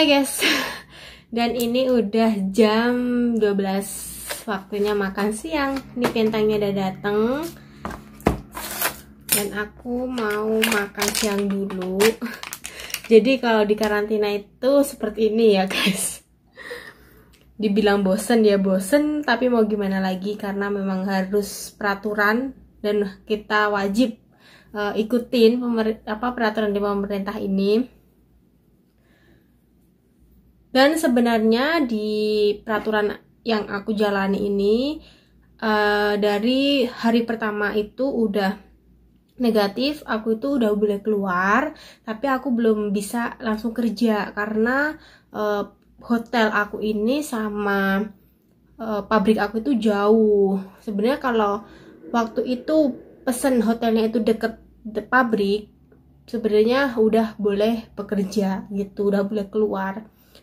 Hai guys Dan ini udah jam 12 Waktunya makan siang Ini kentangnya udah dateng Dan aku mau makan siang dulu Jadi kalau di karantina itu Seperti ini ya guys Dibilang bosen ya bosen Tapi mau gimana lagi Karena memang harus peraturan Dan kita wajib uh, ikutin apa peraturan di pemerintah ini dan sebenarnya di peraturan yang aku jalani ini uh, dari hari pertama itu udah negatif, aku itu udah boleh keluar, tapi aku belum bisa langsung kerja karena uh, hotel aku ini sama uh, pabrik aku itu jauh. Sebenarnya kalau waktu itu pesen hotelnya itu deket de pabrik, sebenarnya udah boleh bekerja gitu, udah boleh keluar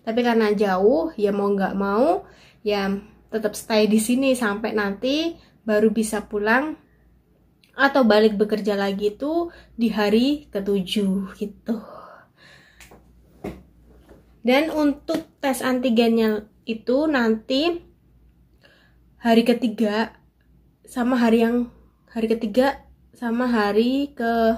tapi karena jauh ya mau nggak mau ya tetap stay di sini sampai nanti baru bisa pulang atau balik bekerja lagi itu di hari ketujuh gitu dan untuk tes antigennya itu nanti hari ketiga sama hari yang hari ketiga sama hari ke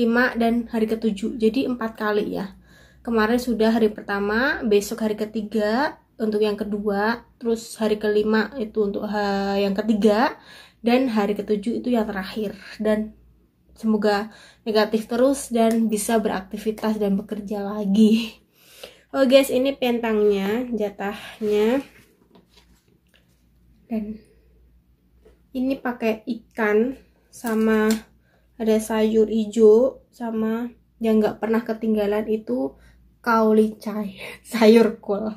lima dan hari ketujuh jadi empat kali ya kemarin sudah hari pertama besok hari ketiga untuk yang kedua terus hari kelima itu untuk yang ketiga dan hari ketujuh itu yang terakhir dan semoga negatif terus dan bisa beraktivitas dan bekerja lagi oh guys ini pentangnya jatahnya dan ini pakai ikan sama ada sayur hijau sama yang nggak pernah ketinggalan itu kauli cai sayur kol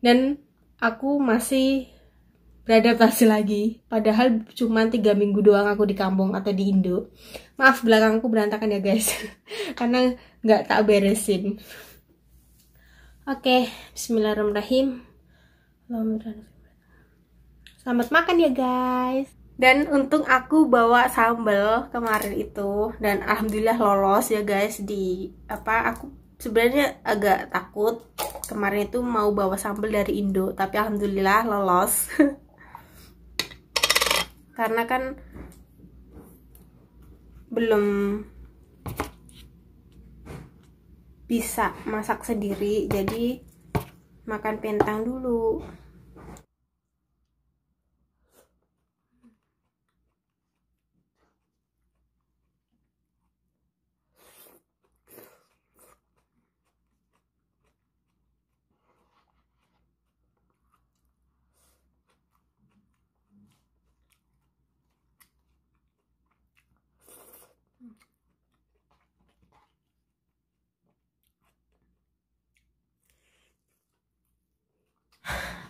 dan aku masih beradaptasi lagi padahal cuma tiga minggu doang aku di kampung atau di Indo maaf belakangku berantakan ya guys karena nggak tak beresin oke Bismillahirrahmanirrahim Selamat makan ya guys dan untung aku bawa sambel kemarin itu dan alhamdulillah lolos ya guys di apa aku sebenarnya agak takut kemarin itu mau bawa sambel dari Indo tapi alhamdulillah lolos karena kan belum bisa masak sendiri jadi makan pentang dulu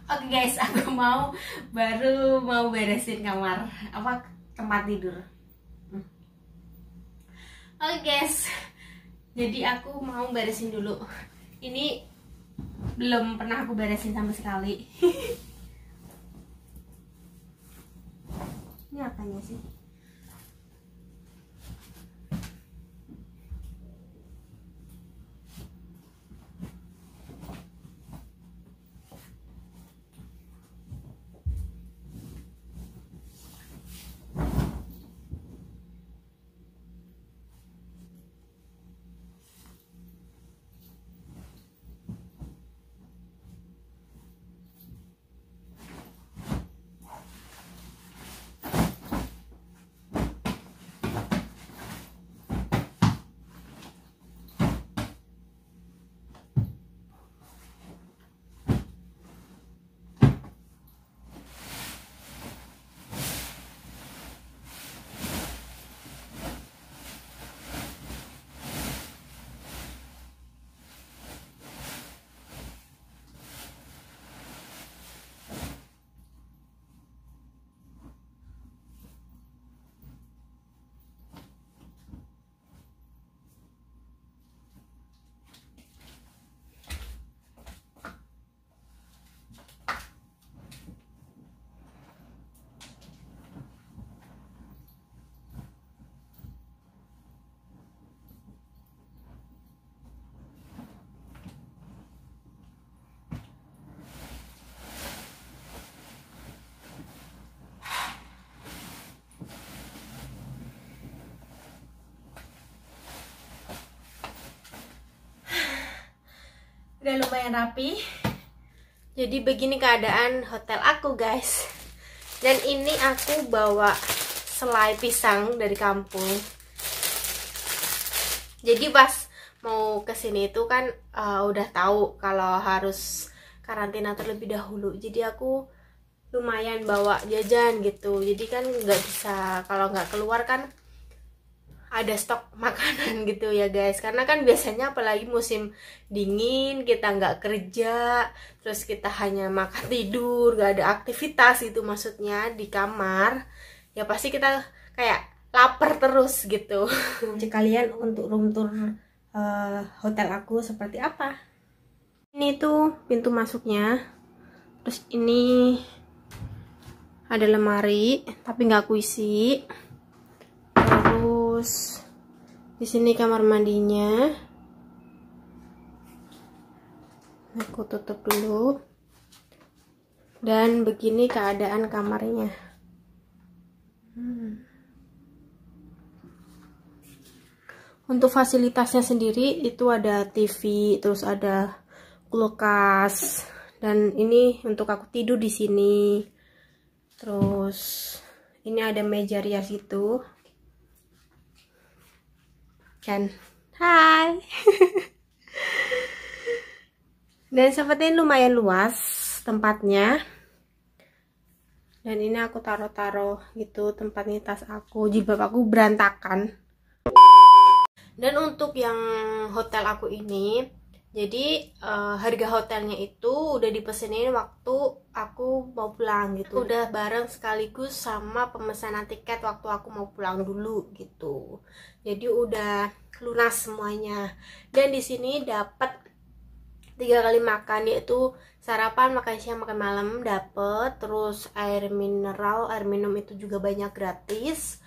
Oke okay guys, aku mau baru mau beresin kamar apa tempat tidur. Hmm. Oke okay guys, jadi aku mau beresin dulu. Ini belum pernah aku beresin sama sekali. Ini apanya sih? udah lumayan rapi jadi begini keadaan hotel aku guys dan ini aku bawa selai pisang dari kampung jadi pas mau kesini itu kan uh, udah tahu kalau harus karantina terlebih dahulu jadi aku lumayan bawa jajan gitu jadi kan nggak bisa kalau nggak keluar kan ada stok makanan gitu ya guys karena kan biasanya apalagi musim dingin kita nggak kerja terus kita hanya makan tidur nggak ada aktivitas itu maksudnya di kamar ya pasti kita kayak lapar terus gitu kalian untuk room tour uh, hotel aku seperti apa ini tuh pintu masuknya terus ini ada lemari tapi nggak aku isi terus di sini kamar mandinya aku tutup dulu dan begini keadaan kamarnya hmm. untuk fasilitasnya sendiri itu ada TV terus ada kulkas dan ini untuk aku tidur di sini terus ini ada meja rias itu Chan. Hai. Dan seperti ini lumayan luas tempatnya. Dan ini aku taruh-taruh gitu tempatnya tas aku. Jilbab aku berantakan. Dan untuk yang hotel aku ini, jadi uh, harga hotelnya itu udah dipesenin waktu aku mau pulang gitu udah bareng sekaligus sama pemesanan tiket waktu aku mau pulang dulu gitu jadi udah lunas semuanya dan di sini dapat tiga kali makan yaitu sarapan makan siang makan malam dapet terus air mineral air minum itu juga banyak gratis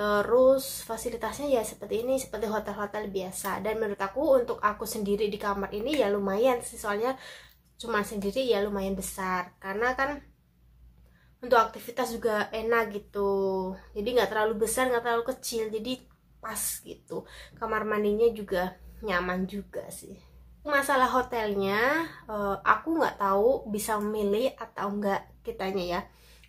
terus fasilitasnya ya seperti ini seperti hotel-hotel biasa dan menurut aku untuk aku sendiri di kamar ini ya lumayan sih soalnya cuma sendiri ya lumayan besar karena kan untuk aktivitas juga enak gitu jadi nggak terlalu besar nggak terlalu kecil jadi pas gitu kamar mandinya juga nyaman juga sih masalah hotelnya eh, aku nggak tahu bisa memilih atau nggak kitanya ya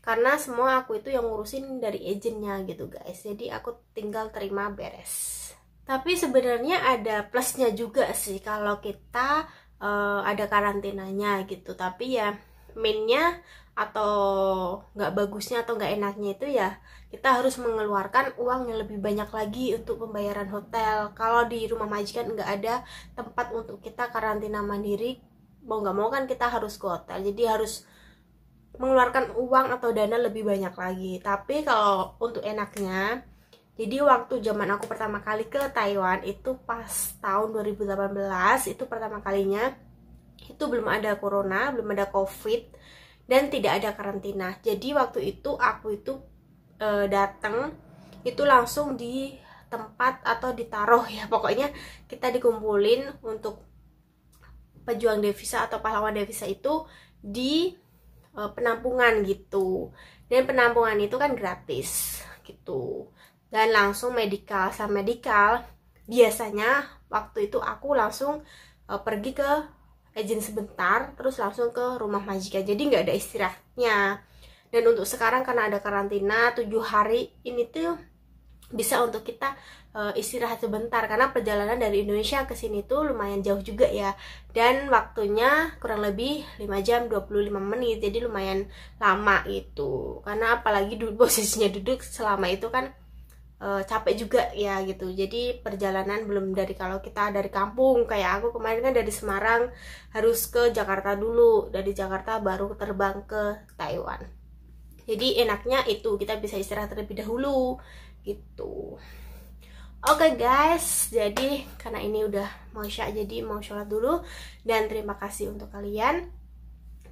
karena semua aku itu yang ngurusin dari agentnya gitu guys jadi aku tinggal terima beres tapi sebenarnya ada plusnya juga sih kalau kita uh, ada karantinanya gitu tapi ya minnya atau nggak bagusnya atau nggak enaknya itu ya kita harus mengeluarkan uang yang lebih banyak lagi untuk pembayaran hotel kalau di rumah majikan nggak ada tempat untuk kita karantina mandiri mau nggak mau kan kita harus ke hotel jadi harus mengeluarkan uang atau dana lebih banyak lagi. Tapi kalau untuk enaknya, jadi waktu zaman aku pertama kali ke Taiwan itu pas tahun 2018 itu pertama kalinya itu belum ada corona, belum ada covid dan tidak ada karantina. Jadi waktu itu aku itu e, datang itu langsung di tempat atau ditaruh ya pokoknya kita dikumpulin untuk pejuang devisa atau pahlawan devisa itu di uh, penampungan gitu dan penampungan itu kan gratis gitu dan langsung medical sama medical biasanya waktu itu aku langsung uh, pergi ke izin sebentar terus langsung ke rumah majikan jadi nggak ada istirahatnya dan untuk sekarang karena ada karantina tujuh hari ini tuh bisa untuk kita uh, istirahat sebentar karena perjalanan dari Indonesia ke sini tuh lumayan jauh juga ya dan waktunya kurang lebih 5 jam 25 menit jadi lumayan lama itu karena apalagi du posisinya duduk selama itu kan uh, capek juga ya gitu jadi perjalanan belum dari kalau kita dari kampung kayak aku kemarin kan dari Semarang harus ke Jakarta dulu dari Jakarta baru terbang ke Taiwan jadi enaknya itu kita bisa istirahat terlebih dahulu gitu Oke okay guys, jadi karena ini udah mau syak, jadi mau sholat dulu dan terima kasih untuk kalian.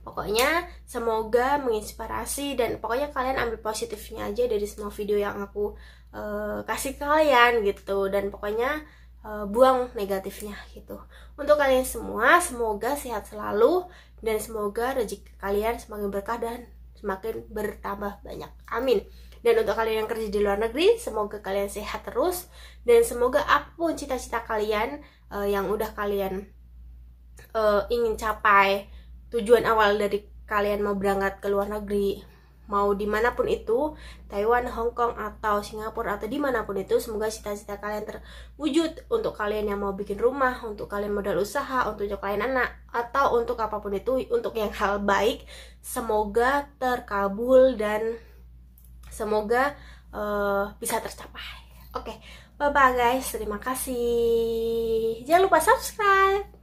Pokoknya semoga menginspirasi dan pokoknya kalian ambil positifnya aja dari semua video yang aku uh, kasih kalian gitu dan pokoknya uh, buang negatifnya gitu. Untuk kalian semua semoga sehat selalu dan semoga rezeki kalian semakin berkah dan semakin bertambah banyak. Amin. Dan untuk kalian yang kerja di luar negeri, semoga kalian sehat terus dan semoga apapun cita-cita kalian uh, yang udah kalian uh, ingin capai, tujuan awal dari kalian mau berangkat ke luar negeri, mau dimanapun itu, Taiwan, Hong Kong atau Singapura atau dimanapun itu, semoga cita-cita kalian terwujud untuk kalian yang mau bikin rumah, untuk kalian modal usaha, untuk kalian anak atau untuk apapun itu, untuk yang hal baik, semoga terkabul dan semoga uh, bisa tercapai oke okay. bye bye guys terima kasih jangan lupa subscribe